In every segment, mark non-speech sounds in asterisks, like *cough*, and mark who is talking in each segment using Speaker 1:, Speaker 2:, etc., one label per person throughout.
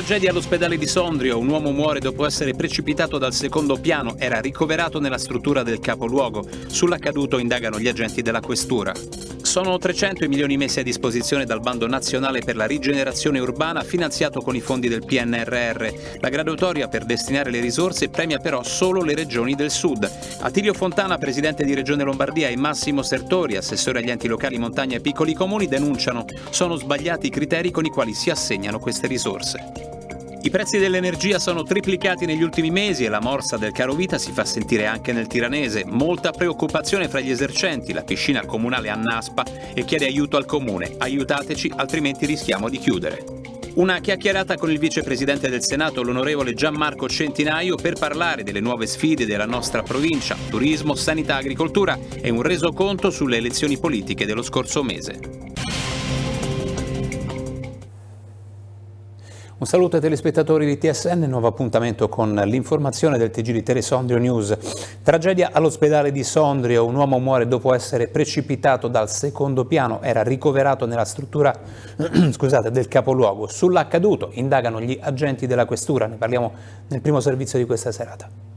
Speaker 1: Tragedia all'ospedale di Sondrio. Un uomo muore dopo essere precipitato dal secondo piano. Era ricoverato nella struttura del capoluogo. Sull'accaduto indagano gli agenti della questura. Sono 300 i milioni messi a disposizione dal Bando Nazionale per la Rigenerazione Urbana finanziato con i fondi del PNRR. La graduatoria per destinare le risorse premia però solo le regioni del sud. Attilio Fontana, presidente di Regione Lombardia, e Massimo Sertori, assessore agli enti locali, montagna e piccoli comuni, denunciano sono sbagliati i criteri con i quali si assegnano queste risorse. I prezzi dell'energia sono triplicati negli ultimi mesi e la morsa del caro vita si fa sentire anche nel tiranese. Molta preoccupazione fra gli esercenti, la piscina comunale annaspa e chiede aiuto al comune. Aiutateci, altrimenti rischiamo di chiudere. Una chiacchierata con il vicepresidente del Senato, l'onorevole Gianmarco Centinaio, per parlare delle nuove sfide della nostra provincia, turismo, sanità, agricoltura e un resoconto sulle elezioni politiche dello scorso mese. Un saluto ai telespettatori di TSN, nuovo appuntamento con l'informazione del TG di Telesondrio News. Tragedia all'ospedale di Sondrio, un uomo muore dopo essere precipitato dal secondo piano, era ricoverato nella struttura *clears throat* scusate, del capoluogo. Sull'accaduto indagano gli agenti della questura, ne parliamo nel primo servizio di questa serata.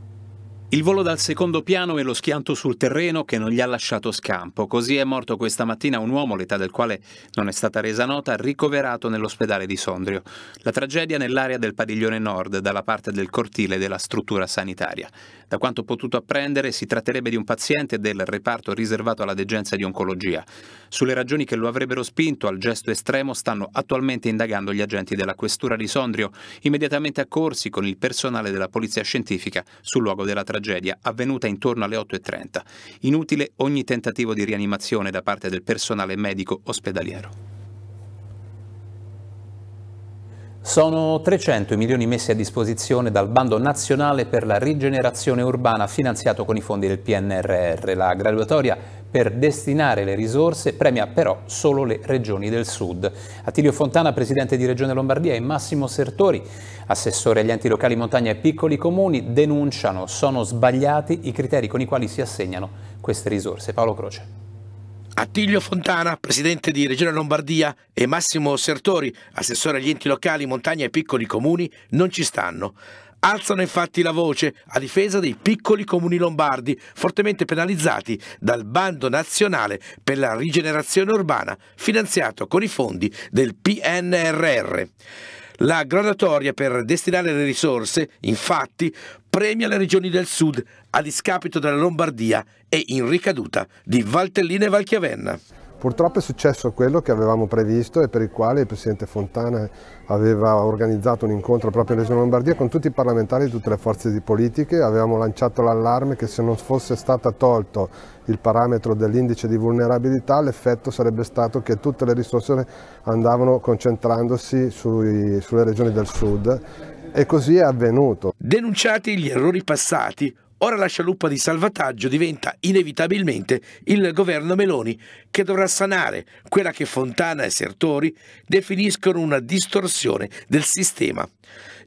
Speaker 1: Il volo dal secondo piano e lo schianto sul terreno che non gli ha lasciato scampo. Così è morto questa mattina un uomo, l'età del quale non è stata resa nota, ricoverato nell'ospedale di Sondrio. La tragedia nell'area del padiglione nord, dalla parte del cortile della struttura sanitaria. Da quanto ho potuto apprendere, si tratterebbe di un paziente del reparto riservato alla degenza di oncologia. Sulle ragioni che lo avrebbero spinto al gesto estremo stanno attualmente indagando gli agenti della Questura di Sondrio, immediatamente accorsi con il personale della Polizia Scientifica sul luogo della tragedia, avvenuta intorno alle 8.30. Inutile ogni tentativo di rianimazione da parte del personale medico ospedaliero. Sono 300 i milioni messi a disposizione dal Bando Nazionale per la Rigenerazione Urbana finanziato con i fondi del PNRR. La graduatoria per destinare le risorse premia però solo le regioni del sud. Attilio Fontana, presidente di Regione Lombardia e Massimo Sertori, assessore agli enti locali montagna e piccoli comuni, denunciano sono sbagliati i criteri con i quali si assegnano queste risorse. Paolo Croce.
Speaker 2: Attilio Fontana, presidente di Regione Lombardia, e Massimo Sertori, assessore agli enti locali, montagna e piccoli comuni, non ci stanno. Alzano infatti la voce a difesa dei piccoli comuni lombardi, fortemente penalizzati dal bando nazionale per la rigenerazione urbana, finanziato con i fondi del PNRR. La graduatoria per destinare le risorse, infatti, premia le regioni del sud a discapito della Lombardia e in ricaduta di Valtellina e Valchiavenna.
Speaker 3: Purtroppo è successo quello che avevamo previsto e per il quale il Presidente Fontana aveva organizzato un incontro proprio in Regione Lombardia con tutti i parlamentari di tutte le forze di politiche, avevamo lanciato l'allarme che se non fosse stato tolto il parametro dell'indice di vulnerabilità l'effetto sarebbe stato che tutte le risorse andavano concentrandosi sui, sulle regioni del sud e così è avvenuto.
Speaker 2: Denunciati gli errori passati, Ora la scialuppa di salvataggio diventa inevitabilmente il governo Meloni, che dovrà sanare quella che Fontana e Sertori definiscono una distorsione del sistema.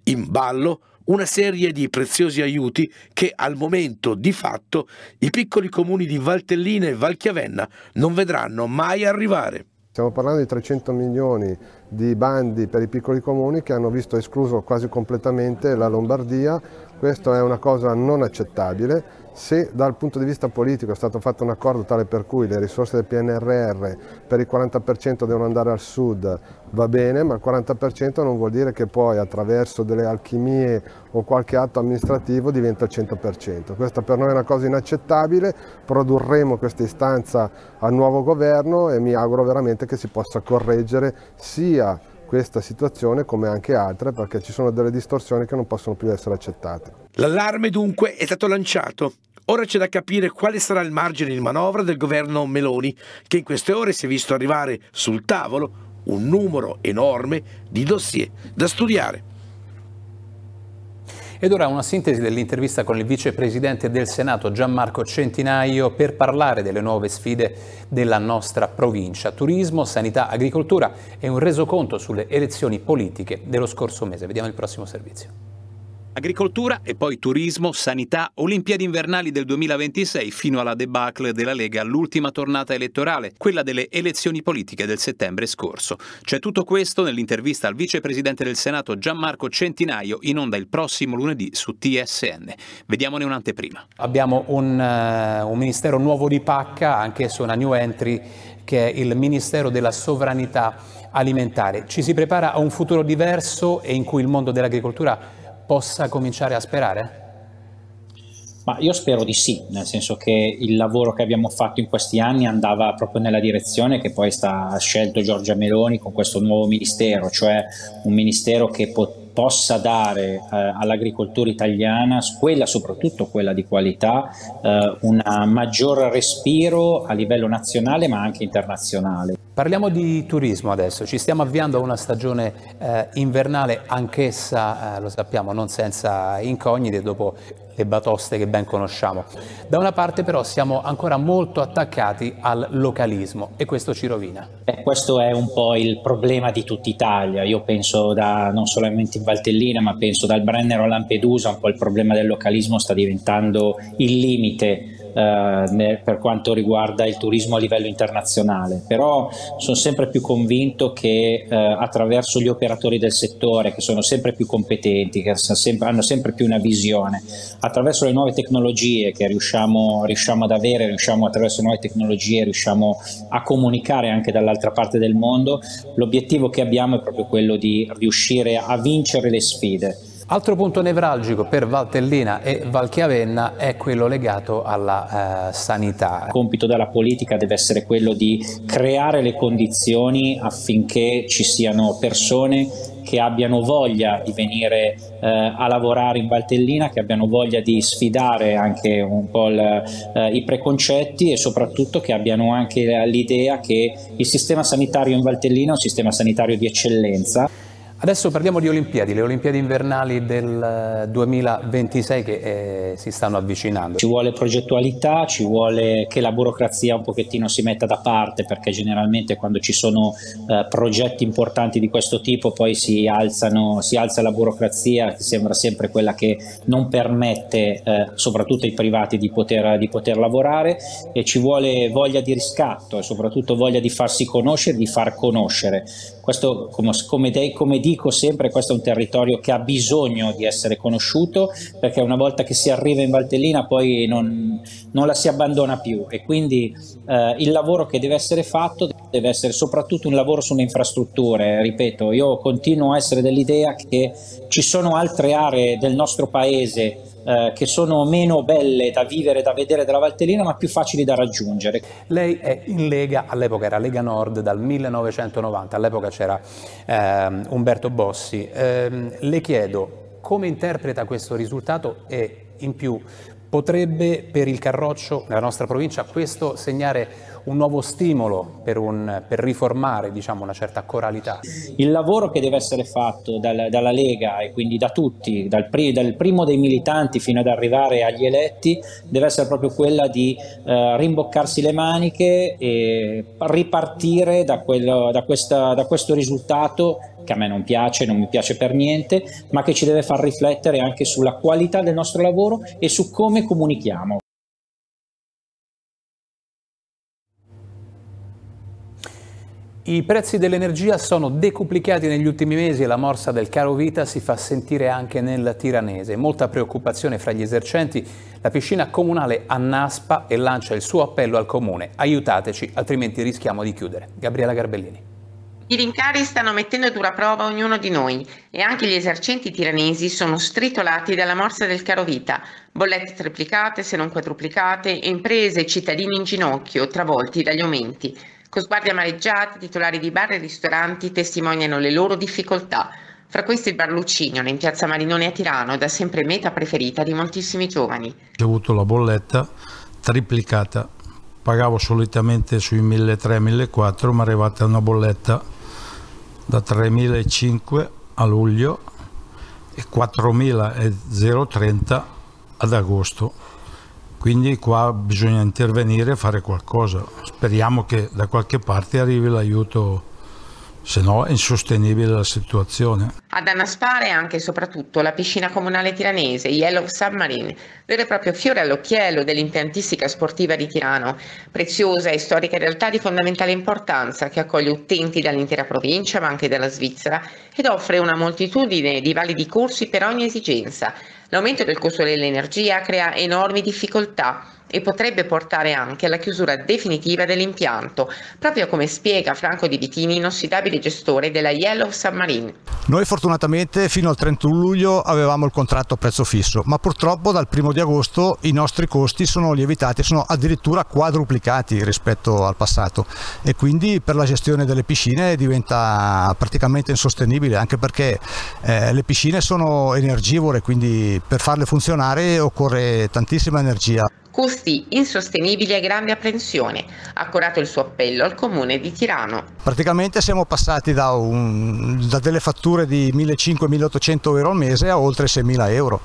Speaker 2: In ballo una serie di preziosi aiuti che al momento di fatto i piccoli comuni di Valtellina e Valchiavenna non vedranno mai arrivare.
Speaker 3: Stiamo parlando di 300 milioni di bandi per i piccoli comuni che hanno visto escluso quasi completamente la Lombardia questo è una cosa non accettabile. Se dal punto di vista politico è stato fatto un accordo tale per cui le risorse del PNRR per il 40% devono andare al sud, va bene, ma il 40% non vuol dire che poi attraverso delle alchimie o qualche atto amministrativo diventa il 100%. Questa per noi è una cosa inaccettabile, produrremo questa istanza al nuovo governo e mi auguro veramente che si possa correggere sia questa situazione come anche altre perché ci sono delle distorsioni che non possono più essere accettate.
Speaker 2: L'allarme dunque è stato lanciato. Ora c'è da capire quale sarà il margine di manovra del governo Meloni, che in queste ore si è visto arrivare sul tavolo un numero enorme di dossier da studiare.
Speaker 1: Ed ora una sintesi dell'intervista con il vicepresidente del Senato Gianmarco Centinaio per parlare delle nuove sfide della nostra provincia, turismo, sanità, agricoltura e un resoconto sulle elezioni politiche dello scorso mese. Vediamo il prossimo servizio. Agricoltura e poi turismo, sanità, Olimpiadi invernali del 2026 fino alla debacle della Lega all'ultima tornata elettorale, quella delle elezioni politiche del settembre scorso. C'è tutto questo nell'intervista al vicepresidente del Senato Gianmarco Centinaio in onda il prossimo lunedì su TSN. Vediamone un'anteprima. Abbiamo un, uh, un ministero nuovo di pacca, anche su una new entry, che è il Ministero della Sovranità Alimentare. Ci si prepara a un futuro diverso e in cui il mondo dell'agricoltura possa cominciare a sperare?
Speaker 4: Ma io spero di sì, nel senso che il lavoro che abbiamo fatto in questi anni andava proprio nella direzione che poi sta scelto Giorgia Meloni con questo nuovo ministero, cioè un ministero che poteva possa dare eh, all'agricoltura italiana, quella soprattutto quella di qualità, eh, un maggior respiro a livello nazionale ma anche
Speaker 1: internazionale. Parliamo di turismo adesso, ci stiamo avviando a una stagione eh, invernale, anch'essa eh, lo sappiamo non senza incognite dopo le batoste che ben conosciamo. Da una parte però siamo ancora molto attaccati al localismo e questo ci rovina.
Speaker 4: Beh, questo è un po' il problema di tutta Italia, io penso da, non solamente in Valtellina ma penso dal Brennero a Lampedusa, un po' il problema del localismo sta diventando il limite eh, ne, per quanto riguarda il turismo a livello internazionale, però sono sempre più convinto che eh, attraverso gli operatori del settore, che sono sempre più competenti, che sempre, hanno sempre più una visione, attraverso le nuove tecnologie che riusciamo, riusciamo ad avere, riusciamo attraverso nuove tecnologie, riusciamo a comunicare anche dall'altra parte del mondo, l'obiettivo che abbiamo è proprio quello di riuscire a
Speaker 1: vincere le sfide Altro punto nevralgico per Valtellina e Valchiavenna è quello legato alla eh, sanità. Il compito della politica deve essere quello di
Speaker 4: creare le condizioni affinché ci siano persone che abbiano voglia di venire eh, a lavorare in Valtellina, che abbiano voglia di sfidare anche un po' il, eh, i preconcetti e soprattutto che abbiano anche l'idea
Speaker 1: che il sistema sanitario in Valtellina è un sistema sanitario di eccellenza. Adesso parliamo di Olimpiadi, le Olimpiadi invernali del 2026 eh, che eh, si stanno
Speaker 4: avvicinando. Ci vuole progettualità, ci vuole che la burocrazia un pochettino si metta da parte perché generalmente quando ci sono eh, progetti importanti di questo tipo poi si, alzano, si, alza la burocrazia che sembra sempre quella che non permette eh, soprattutto ai privati di poter, di poter lavorare e ci vuole voglia di riscatto e soprattutto voglia di farsi conoscere, di far conoscere. Questo, come, come, de, come dico sempre, questo è un territorio che ha bisogno di essere conosciuto perché una volta che si arriva in Valtellina poi non, non la si abbandona più e quindi eh, il lavoro che deve essere fatto deve essere soprattutto un lavoro sulle infrastrutture, ripeto, io continuo a essere dell'idea che ci sono altre aree del nostro paese eh, che sono meno belle
Speaker 1: da vivere, da vedere della Valtellina, ma più facili da raggiungere. Lei è in Lega, all'epoca era Lega Nord dal 1990, all'epoca c'era ehm, Umberto Bossi. Eh, le chiedo come interpreta questo risultato e in più potrebbe per il Carroccio, nella nostra provincia, questo segnare un nuovo stimolo per, un, per riformare diciamo, una certa coralità. Il lavoro che deve essere fatto dal,
Speaker 4: dalla Lega e quindi da tutti, dal, pri, dal, primo dei militanti fino ad arrivare agli eletti, deve essere proprio quella di eh, rimboccarsi le maniche e ripartire da, quello, da, questa, da questo risultato che a me non piace, non mi piace per niente, ma che ci deve far riflettere anche sulla qualità del nostro lavoro e su come
Speaker 1: comunichiamo. I prezzi dell'energia sono decuplicati negli ultimi mesi e la morsa del caro vita si fa sentire anche nel Tiranese. Molta preoccupazione fra gli esercenti. La piscina comunale annaspa e lancia il suo appello al comune. Aiutateci, altrimenti rischiamo di chiudere. Gabriela Garbellini.
Speaker 5: I rincari stanno mettendo a dura prova ognuno di noi e anche gli esercenti tiranesi sono stritolati dalla morsa del caro vita. Bollette triplicate se non quadruplicate imprese e cittadini in ginocchio travolti dagli aumenti. Con sguardi amareggiati, titolari di bar e ristoranti testimoniano le loro difficoltà. Fra questi il bar Lucignolo in piazza Marinone a Tirano è da sempre meta preferita di moltissimi giovani.
Speaker 3: Ho avuto
Speaker 2: la bolletta triplicata, pagavo solitamente sui 1.300-1.400 ma è arrivata una bolletta da 3.500 a luglio
Speaker 1: e 4.030 ad agosto. Quindi qua bisogna intervenire e fare qualcosa. Speriamo che da qualche parte arrivi l'aiuto se no è insostenibile la situazione.
Speaker 5: Ad annaspare anche e soprattutto la piscina comunale tiranese, Yellow Submarine, vero e proprio fiore all'occhiello dell'impiantistica sportiva di Tirano, preziosa e storica realtà di fondamentale importanza che accoglie utenti dall'intera provincia ma anche dalla Svizzera ed offre una moltitudine di validi corsi per ogni esigenza L'aumento del costo dell'energia crea enormi difficoltà e potrebbe portare anche alla chiusura definitiva dell'impianto, proprio come spiega Franco Di Bitini, inossidabile gestore della Yellow Submarine.
Speaker 6: Noi fortunatamente fino al 31 luglio avevamo il contratto a prezzo fisso, ma purtroppo dal 1 di agosto i nostri costi sono lievitati, sono addirittura quadruplicati rispetto al passato e quindi per la gestione delle piscine diventa praticamente insostenibile, anche perché eh, le piscine sono energivore, quindi per farle funzionare occorre tantissima energia
Speaker 5: costi insostenibili e grande apprensione, ha curato il suo appello al comune di Tirano.
Speaker 6: Praticamente siamo passati da, un, da delle fatture di 1.500-1.800 euro al mese a oltre 6.000 euro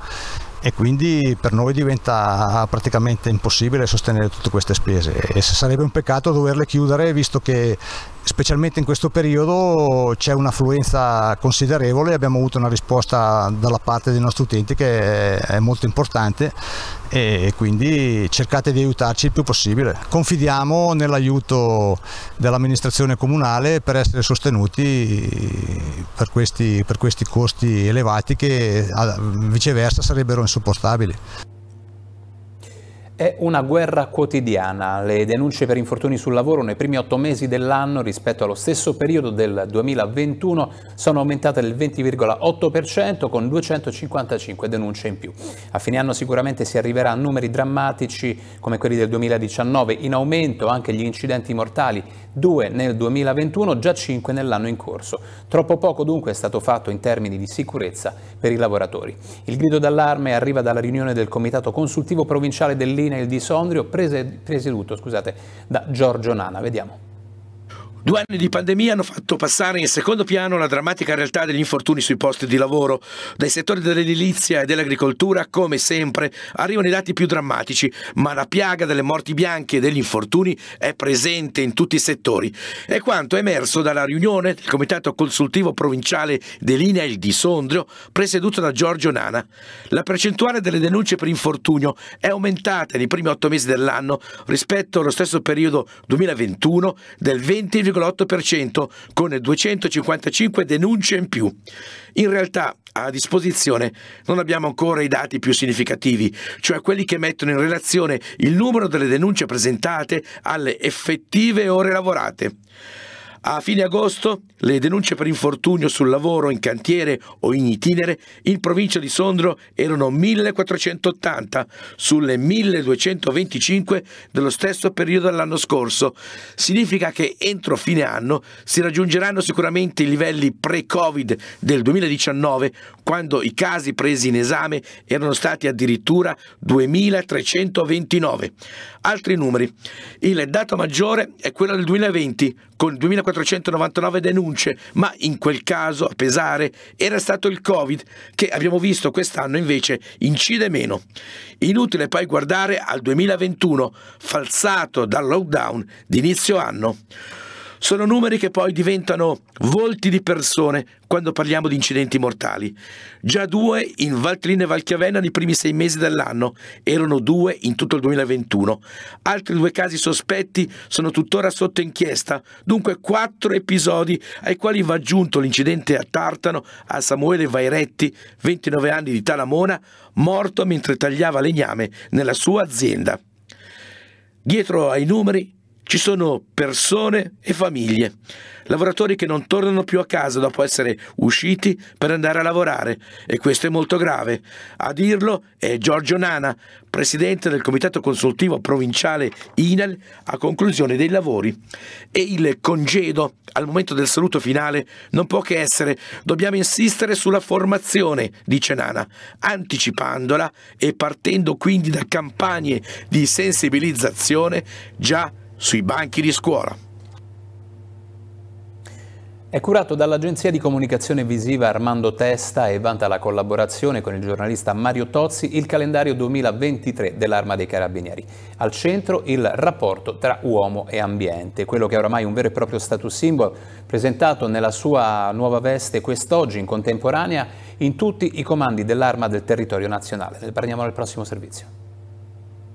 Speaker 6: e quindi per noi diventa praticamente impossibile sostenere tutte queste spese e sarebbe un peccato doverle chiudere visto che specialmente in questo periodo c'è un'affluenza considerevole e abbiamo avuto una risposta dalla parte dei nostri utenti che è molto importante e quindi cercate di aiutarci il più possibile. Confidiamo nell'aiuto dell'amministrazione comunale per essere sostenuti per questi, per questi costi elevati che viceversa sarebbero insopportabili.
Speaker 1: È una guerra quotidiana. Le denunce per infortuni sul lavoro nei primi otto mesi dell'anno rispetto allo stesso periodo del 2021 sono aumentate del 20,8% con 255 denunce in più. A fine anno sicuramente si arriverà a numeri drammatici come quelli del 2019, in aumento anche gli incidenti mortali, due nel 2021, già cinque nell'anno in corso. Troppo poco dunque è stato fatto in termini di sicurezza per i lavoratori. Il grido d'allarme arriva dalla riunione del Comitato Consultivo Provinciale dell'India Carabinieri di Sondrio presieduto scusate, da Giorgio Nana. Vediamo.
Speaker 2: Due anni di pandemia hanno fatto passare in secondo piano la drammatica realtà degli infortuni sui posti di lavoro. Dai settori dell'edilizia e dell'agricoltura, come sempre, arrivano i dati più drammatici, ma la piaga delle morti bianche e degli infortuni è presente in tutti i settori. È quanto è emerso dalla riunione del Comitato Consultivo Provinciale dell'INEL di Sondrio, presieduto da Giorgio Nana. La percentuale delle denunce per infortunio è aumentata nei primi otto mesi dell'anno rispetto allo stesso periodo 2021 del 20,5% l'8,8% con 255 denunce in più. In realtà a disposizione non abbiamo ancora i dati più significativi, cioè quelli che mettono in relazione il numero delle denunce presentate alle effettive ore lavorate. A fine agosto le denunce per infortunio sul lavoro, in cantiere o in itinere in provincia di Sondro erano 1480 sulle 1225 dello stesso periodo dell'anno scorso. Significa che entro fine anno si raggiungeranno sicuramente i livelli pre-Covid del 2019 quando i casi presi in esame erano stati addirittura 2329. Altri numeri. Il dato maggiore è quello del 2020 con 2400 499 denunce, ma in quel caso a pesare era stato il Covid che abbiamo visto quest'anno invece incide meno. Inutile poi guardare al 2021, falsato dal lockdown di inizio anno. Sono numeri che poi diventano volti di persone quando parliamo di incidenti mortali. Già due in Valtrina e Valchiavenna nei primi sei mesi dell'anno, erano due in tutto il 2021. Altri due casi sospetti sono tuttora sotto inchiesta, dunque quattro episodi ai quali va aggiunto l'incidente a Tartano a Samuele Vairetti, 29 anni di Talamona, morto mentre tagliava legname nella sua azienda. Dietro ai numeri ci sono persone e famiglie, lavoratori che non tornano più a casa dopo essere usciti per andare a lavorare e questo è molto grave. A dirlo è Giorgio Nana, presidente del Comitato Consultivo Provinciale INEL a conclusione dei lavori. E il congedo al momento del saluto finale non può che essere dobbiamo insistere sulla formazione, dice Nana, anticipandola e partendo quindi da campagne di sensibilizzazione già sui banchi di scuola.
Speaker 1: È curato dall'agenzia di comunicazione visiva Armando Testa e vanta la collaborazione con il giornalista Mario Tozzi il calendario 2023 dell'Arma dei Carabinieri. Al centro il rapporto tra uomo e ambiente, quello che è oramai un vero e proprio status symbol presentato nella sua nuova veste quest'oggi in contemporanea in tutti i comandi dell'Arma del territorio nazionale. Ne parliamo nel prossimo servizio.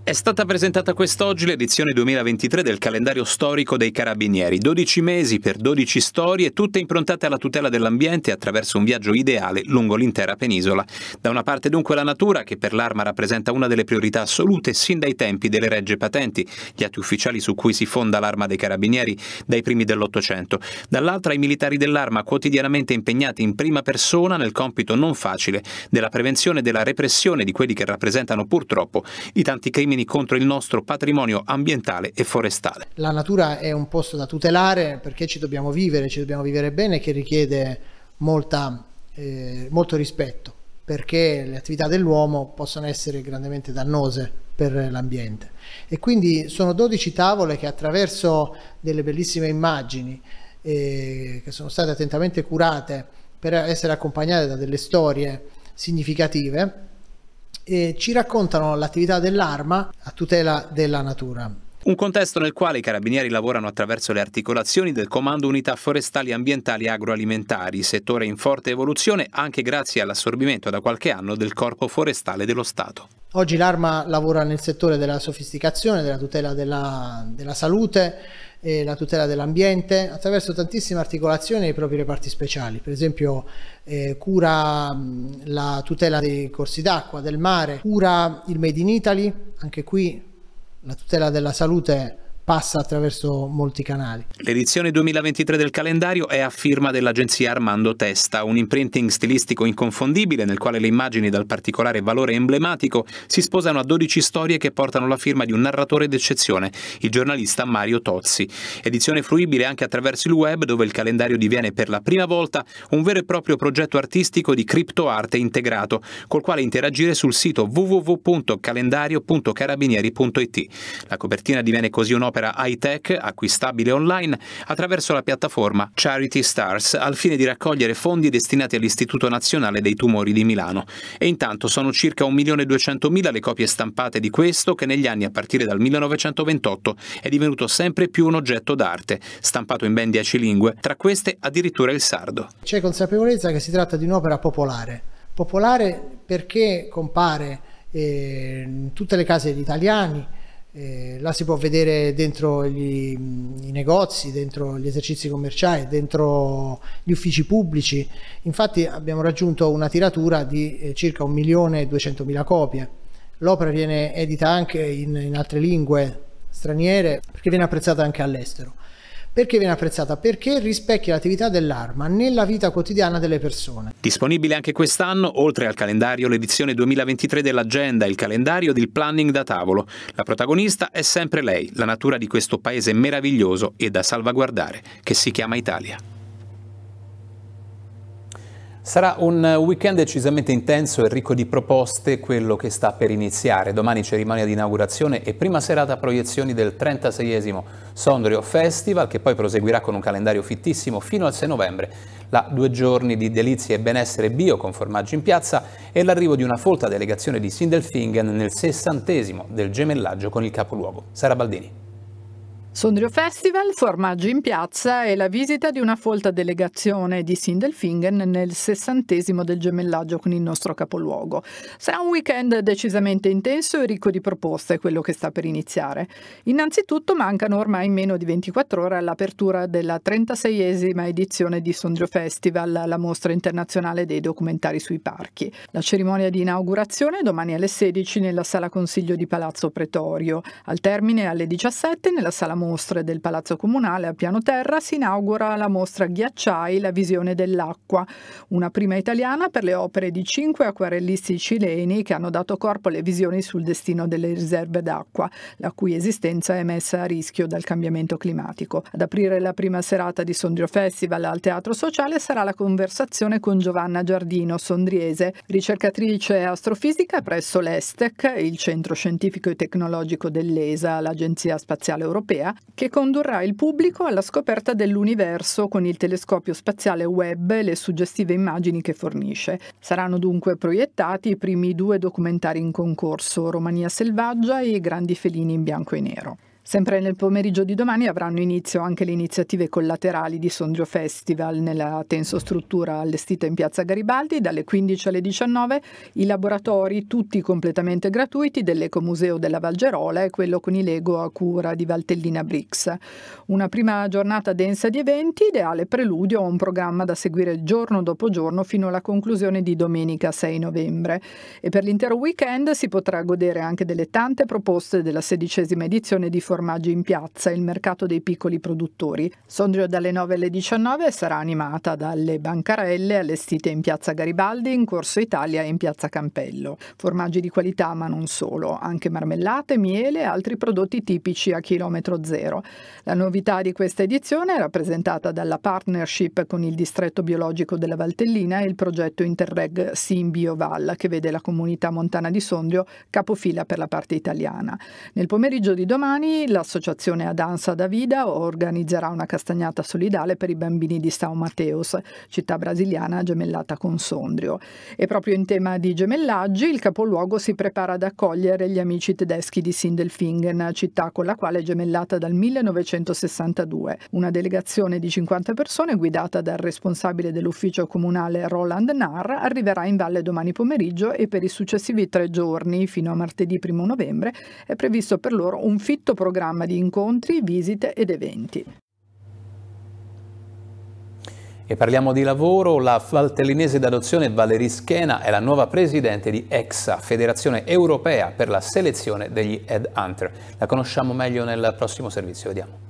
Speaker 1: È stata presentata quest'oggi l'edizione 2023 del calendario storico dei Carabinieri, 12 mesi per 12 storie, tutte improntate alla tutela dell'ambiente attraverso un viaggio ideale lungo l'intera penisola. Da una parte dunque la natura, che per l'Arma rappresenta una delle priorità assolute sin dai tempi delle regge patenti, gli atti ufficiali su cui si fonda l'Arma dei Carabinieri dai primi dell'Ottocento, dall'altra i militari dell'Arma quotidianamente impegnati in prima persona nel compito non facile della prevenzione e della repressione di quelli che rappresentano purtroppo i tanti crimini crimini contro il nostro patrimonio ambientale e forestale.
Speaker 7: La natura è un posto da tutelare perché ci dobbiamo vivere, ci dobbiamo vivere bene che richiede molta, eh, molto rispetto perché le attività dell'uomo possono essere grandemente dannose per l'ambiente. E quindi sono 12 tavole che attraverso delle bellissime immagini eh, che sono state attentamente curate per essere accompagnate da delle storie significative, eh, ci raccontano l'attività dell'arma a tutela della natura.
Speaker 1: Un contesto nel quale i carabinieri lavorano attraverso le articolazioni del Comando Unità Forestali Ambientali Agroalimentari, settore in forte evoluzione anche grazie all'assorbimento da qualche anno del Corpo Forestale dello Stato.
Speaker 7: Oggi l'Arma lavora nel settore della sofisticazione, della tutela della, della salute, e la tutela dell'ambiente attraverso tantissime articolazioni dei propri reparti speciali, per esempio eh, cura la tutela dei corsi d'acqua, del mare, cura il Made in Italy, anche qui la tutela della salute è passa attraverso molti canali.
Speaker 1: L'edizione 2023 del calendario è a firma dell'agenzia Armando Testa, un imprinting stilistico inconfondibile nel quale le immagini dal particolare valore emblematico si sposano a 12 storie che portano la firma di un narratore d'eccezione, il giornalista Mario Tozzi. Edizione fruibile anche attraverso il web dove il calendario diviene per la prima volta un vero e proprio progetto artistico di criptoarte integrato, col quale interagire sul sito www.calendario.carabinieri.it. La copertina diviene così un'opera un'opera high-tech acquistabile online attraverso la piattaforma Charity Stars al fine di raccogliere fondi destinati all'Istituto Nazionale dei Tumori di Milano. E intanto sono circa 1.200.000 le copie stampate di questo che negli anni a partire dal 1928 è divenuto sempre più un oggetto d'arte, stampato in ben 10 lingue, tra queste addirittura il sardo.
Speaker 7: C'è consapevolezza che si tratta di un'opera popolare. Popolare perché compare eh, in tutte le case degli italiani, eh, la si può vedere dentro gli, i negozi, dentro gli esercizi commerciali, dentro gli uffici pubblici. Infatti abbiamo raggiunto una tiratura di eh, circa 1.200.000 copie. L'opera viene edita anche in, in altre lingue straniere perché viene apprezzata anche all'estero. Perché viene apprezzata? Perché rispecchia l'attività dell'arma nella vita quotidiana delle persone.
Speaker 1: Disponibile anche quest'anno, oltre al calendario, l'edizione 2023 dell'Agenda, il calendario ed il planning da tavolo. La protagonista è sempre lei, la natura di questo paese meraviglioso e da salvaguardare, che si chiama Italia. Sarà un weekend decisamente intenso e ricco di proposte quello che sta per iniziare. Domani cerimonia di inaugurazione e prima serata proiezioni del 36esimo Sondrio Festival che poi proseguirà con un calendario fittissimo fino al 6 novembre. La due giorni di delizie e benessere bio con formaggi in piazza e l'arrivo di una folta delegazione di Sindelfingen nel sessantesimo del gemellaggio con il capoluogo. Sara Baldini.
Speaker 8: Sondrio Festival, formaggi in piazza e la visita di una folta delegazione di Sindelfingen nel sessantesimo del gemellaggio con il nostro capoluogo. Sarà un weekend decisamente intenso e ricco di proposte quello che sta per iniziare. Innanzitutto mancano ormai meno di 24 ore all'apertura della 36esima edizione di Sondrio Festival, la mostra internazionale dei documentari sui parchi. La cerimonia di inaugurazione è domani alle 16 nella sala consiglio di Palazzo Pretorio, al termine alle 17 nella sala Monte mostre del Palazzo Comunale a piano terra si inaugura la mostra Ghiacciai, la visione dell'acqua, una prima italiana per le opere di cinque acquarellisti cileni che hanno dato corpo alle visioni sul destino delle riserve d'acqua, la cui esistenza è messa a rischio dal cambiamento climatico. Ad aprire la prima serata di Sondrio Festival al Teatro Sociale sarà la conversazione con Giovanna Giardino, sondriese, ricercatrice astrofisica presso l'ESTEC, il Centro Scientifico e Tecnologico dell'ESA, l'Agenzia Spaziale Europea, che condurrà il pubblico alla scoperta dell'universo con il telescopio spaziale Webb e le suggestive immagini che fornisce. Saranno dunque proiettati i primi due documentari in concorso, Romania selvaggia e Grandi felini in bianco e nero. Sempre nel pomeriggio di domani avranno inizio anche le iniziative collaterali di Sondrio Festival nella tenso struttura allestita in piazza Garibaldi dalle 15 alle 19, i laboratori tutti completamente gratuiti dell'Ecomuseo della Valgerola e quello con i Lego a cura di Valtellina Brix. Una prima giornata densa di eventi, ideale preludio a un programma da seguire giorno dopo giorno fino alla conclusione di domenica 6 novembre. E per l'intero weekend si potrà godere anche delle tante proposte della sedicesima edizione di formazione formaggi in piazza il mercato dei piccoli produttori. Sondrio dalle 9 alle 19 sarà animata dalle bancarelle allestite in piazza Garibaldi, in Corso Italia e in piazza Campello. Formaggi di qualità ma non solo, anche marmellate, miele e altri prodotti tipici a chilometro zero. La novità di questa edizione è rappresentata dalla partnership con il distretto biologico della Valtellina e il progetto Interreg Simbio Simbioval che vede la comunità montana di Sondrio capofila per la parte italiana. Nel pomeriggio di domani anni l'associazione Adanza da Vida organizzerà una castagnata solidale per i bambini di São Mateus, città brasiliana gemellata con Sondrio. E proprio in tema di gemellaggi, il capoluogo si prepara ad accogliere gli amici tedeschi di Sindelfingen, città con la quale è gemellata dal 1962. Una delegazione di 50 persone guidata dal responsabile dell'ufficio comunale Roland Narr arriverà in valle domani pomeriggio e per i successivi tre giorni, fino a martedì 1 novembre, è previsto per loro un fitto programma programma di incontri, visite ed eventi.
Speaker 1: E parliamo di lavoro, la valtellinese d'adozione Valerie Schena è la nuova presidente di EXA, Federazione Europea per la selezione degli Headhunter. La conosciamo meglio nel prossimo servizio, vediamo.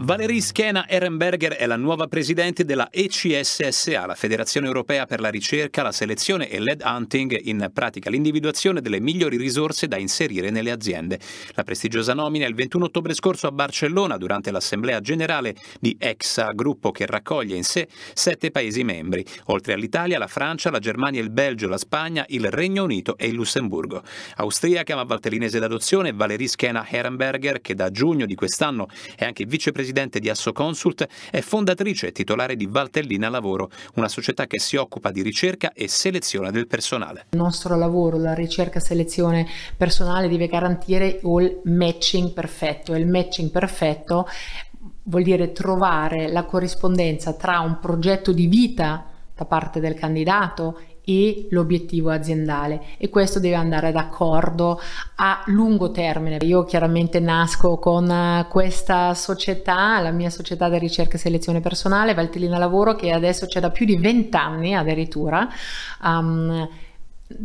Speaker 1: Valerie Schena Ehrenberger è la nuova presidente della ECSSA, la Federazione Europea per la Ricerca, la Selezione e l'Ed Hunting, in pratica l'individuazione delle migliori risorse da inserire nelle aziende. La prestigiosa nomina il 21 ottobre scorso a Barcellona durante l'Assemblea Generale di EXA, gruppo che raccoglie in sé sette Paesi membri, oltre all'Italia, la Francia, la Germania, il Belgio, la Spagna, il Regno Unito e il Lussemburgo. Austriaca ma valtellinese d'adozione, Valerie Schena Ehrenberger, che da giugno di quest'anno è anche vicepresidente presidente di Assoconsult, è fondatrice e titolare di Valtellina Lavoro, una società che si occupa di ricerca e selezione del personale.
Speaker 9: Il nostro lavoro, la ricerca e selezione personale deve garantire il matching perfetto e il matching perfetto vuol dire trovare la corrispondenza tra un progetto di vita da parte del candidato e l'obiettivo aziendale e questo deve andare d'accordo a lungo termine. Io chiaramente nasco con eh, questa società, la mia società di ricerca e selezione personale, Valtellina Lavoro, che adesso c'è da più di 20 anni addirittura. Um,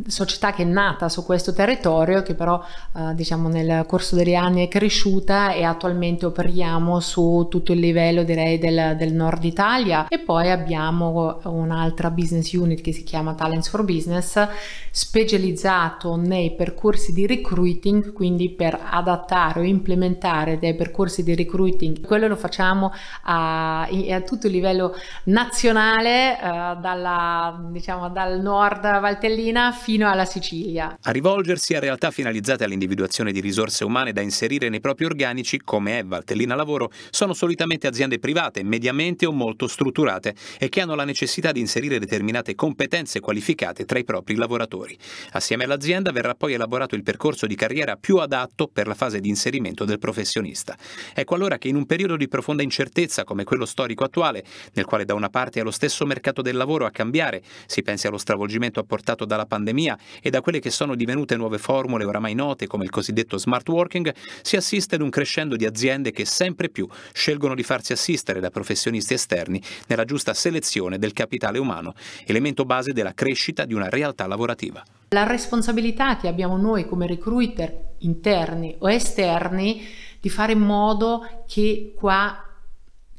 Speaker 9: società che è nata su questo territorio che però eh, diciamo nel corso degli anni è cresciuta e attualmente operiamo su tutto il livello direi del, del nord Italia e poi abbiamo un'altra business unit che si chiama Talents for Business specializzato nei percorsi di recruiting quindi per adattare o implementare dei percorsi di recruiting quello lo facciamo a, a tutto il livello nazionale eh, dalla, diciamo, dal nord Valtellina fino alla Sicilia.
Speaker 1: A rivolgersi a realtà finalizzate all'individuazione di risorse umane da inserire nei propri organici, come è Valtellina Lavoro, sono solitamente aziende private, mediamente o molto strutturate e che hanno la necessità di inserire determinate competenze qualificate tra i propri lavoratori. Assieme all'azienda verrà poi elaborato il percorso di carriera più adatto per la fase di inserimento del professionista. Ecco allora che in un periodo di profonda incertezza come quello storico attuale, nel quale da una parte è lo stesso mercato del lavoro a cambiare, si pensi allo stravolgimento apportato dalla pandemia, pandemia e da quelle che sono divenute nuove formule oramai note come il cosiddetto smart working, si assiste ad un crescendo di aziende che sempre più scelgono di farsi assistere da professionisti esterni nella giusta selezione del capitale umano, elemento base della crescita di una realtà lavorativa.
Speaker 9: La responsabilità che abbiamo noi come recruiter interni o esterni di fare in modo che qua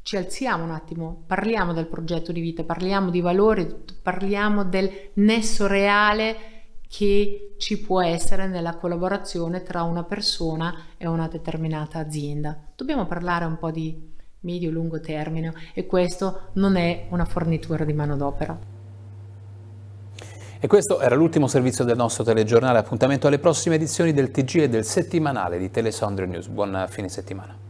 Speaker 9: ci alziamo un attimo, parliamo del progetto di vita, parliamo di valori, parliamo del nesso reale che ci può essere nella collaborazione tra una persona e una determinata azienda. Dobbiamo parlare un po' di medio-lungo termine e questo non è una fornitura di manodopera.
Speaker 1: E questo era l'ultimo servizio del nostro telegiornale. Appuntamento alle prossime edizioni del TG e del settimanale di Telesandro News. Buon fine settimana.